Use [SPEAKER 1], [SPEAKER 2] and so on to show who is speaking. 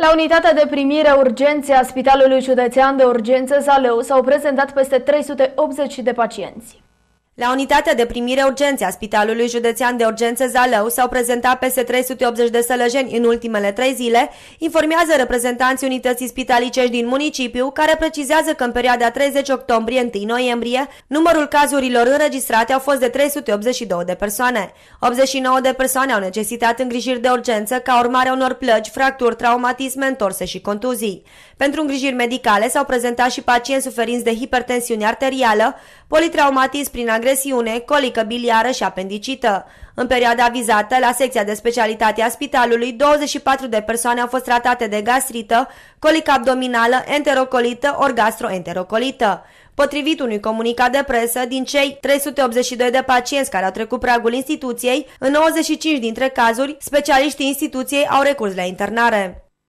[SPEAKER 1] La unitatea de primire urgențe a Spitalului Județean de Urgențe Zaleu s-au prezentat
[SPEAKER 2] peste 380 de pacienți. La unitatea de primire urgențe a Spitalului Județean de Urgențe Zalău s-au prezentat peste 380 de sălăjeni în ultimele trei zile, informează reprezentanții unității spitalicești din municipiu, care precizează că în perioada 30 octombrie-1 noiembrie, numărul cazurilor înregistrate au fost de 382 de persoane. 89 de persoane au necesitat îngrijiri de urgență ca urmare a unor plăci, fracturi, traumatisme, întorse și contuzii. Pentru îngrijiri medicale s-au prezentat și pacienți suferinți de hipertensiune arterială, politraumatism prin agresiune, colică biliară și apendicită. În perioada vizată, la secția de specialitate a spitalului, 24 de persoane au fost tratate de gastrită, colică abdominală, enterocolită, ori gastroenterocolită. Potrivit unui comunicat de presă, din cei 382 de pacienți care au trecut pragul instituției, în 95 dintre cazuri, specialiștii instituției au recurs la internare.